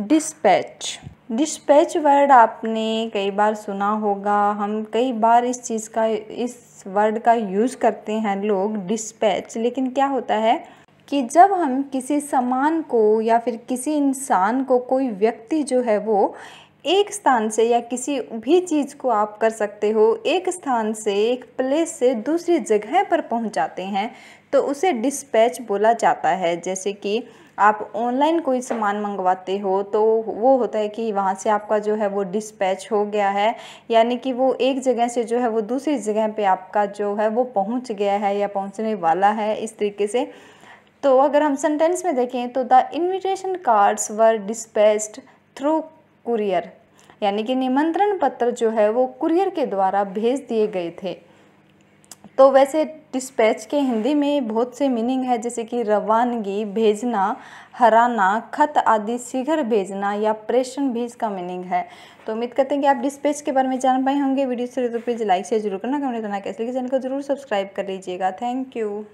dispatch dispatch word आपने कई बार सुना होगा हम कई बार इस चीज़ का इस वर्ड का यूज़ करते हैं लोग डिस्पैच लेकिन क्या होता है कि जब हम किसी सामान को या फिर किसी इंसान को कोई व्यक्ति जो है वो एक स्थान से या किसी भी चीज़ को आप कर सकते हो एक स्थान से एक प्लेस से दूसरी जगह पर पहुंचाते हैं तो उसे डिस्पैच बोला जाता है जैसे कि आप ऑनलाइन कोई सामान मंगवाते हो तो वो होता है कि वहाँ से आपका जो है वो डिस्पैच हो गया है यानी कि वो एक जगह से जो है वो दूसरी जगह पे आपका जो है वो पहुँच गया है या पहुँचने वाला है इस तरीके से तो अगर हम सेंटेंस में देखें तो the invitation cards were dispatched through courier यानी कि निमंत्रण पत्र जो है वो कुरियर के द्वारा भेज दिए गए थे तो वैसे डिस्पैच के हिंदी में बहुत से मीनिंग है जैसे कि रवानगी भेजना हराना खत आदि शीघ्र भेजना या प्रेषण भेज का मीनिंग है तो उम्मीद करते हैं कि आप डिस्पैच के बारे में जान पाए होंगे वीडियो से तो प्लीज़ लाइक शेयर जरूर करना कमेंट करना कैसे लेकिन चैनल को जरूर सब्सक्राइब कर लीजिएगा थैंक यू